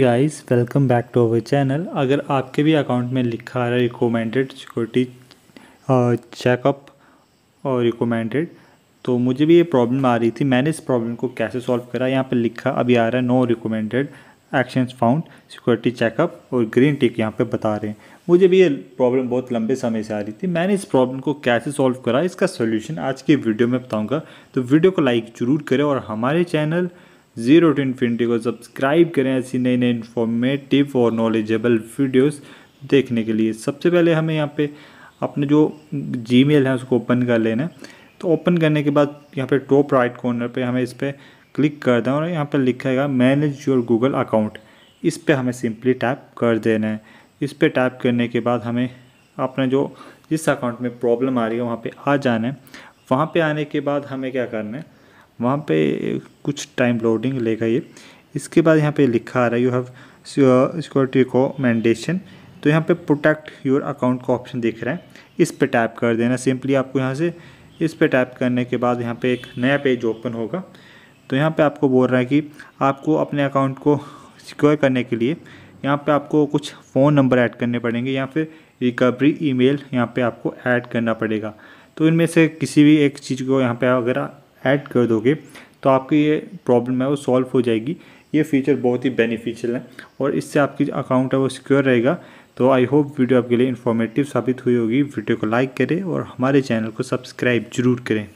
guys welcome back to our channel अगर आपके भी अकाउंट में लिखा आ रहा है रिकोमेंडेड सिक्योरिटी चेकअप और रिकोमेंडेड तो मुझे भी ये प्रॉब्लम आ रही थी मैंने इस प्रॉब्लम को कैसे सॉल्व करा यहाँ पे लिखा अभी आ रहा है no recommended actions found security checkup और ग्रीन टिक यहाँ पे बता रहे हैं मुझे भी ये प्रॉब्लम बहुत लंबे समय से आ रही थी मैंने इस प्रॉब्लम को कैसे सॉल्व करा इसका सोल्यूशन आज की वीडियो में बताऊँगा तो वीडियो को लाइक ज़रूर करें और हमारे चैनल जीरो टू इन्फिनिटी को सब्सक्राइब करें ऐसी नई नई इन्फॉर्मेटिव और नॉलेजेबल वीडियोस देखने के लिए सबसे पहले हमें यहाँ पे अपने जो जी है उसको ओपन कर लेना है तो ओपन करने के बाद यहाँ पे टॉप राइट कॉर्नर पे हमें इस पर क्लिक कर दें और यहाँ पर लिखेगा मैनेज योर गूगल अकाउंट इस पर हमें सिंपली टैप कर देना है इस पर टैप करने के बाद हमें अपने जो जिस अकाउंट में प्रॉब्लम आ रही है वहाँ पर आ जाना है वहाँ पर आने के बाद हमें क्या करना है वहाँ पे कुछ टाइम लोडिंग लेगा ये इसके बाद यहाँ पे लिखा आ रहा है यू हैव सिक्योरिटी रिकॉमेंडेशन तो यहाँ पे प्रोटेक्ट योर अकाउंट का ऑप्शन दिख रहा है इस पे टैप कर देना सिंपली आपको यहाँ से इस पे टैप करने के बाद यहाँ पे एक नया पेज ओपन होगा तो यहाँ पे आपको बोल रहा है कि आपको अपने अकाउंट को सिक्योर करने के लिए यहाँ पर आपको कुछ फ़ोन नंबर ऐड करने पड़ेंगे या फिर रिकवरी ई यहाँ पे आपको ऐड करना पड़ेगा तो इनमें से किसी भी एक चीज़ को यहाँ पर अगर ऐड कर दोगे तो आपकी ये प्रॉब्लम है वो सॉल्व हो जाएगी ये फीचर बहुत ही बेनिफिशियल है और इससे आपकी अकाउंट है वो सिक्योर रहेगा तो आई होप वीडियो आपके लिए इन्फॉर्मेटिव साबित हुई होगी वीडियो को लाइक करें और हमारे चैनल को सब्सक्राइब जरूर करें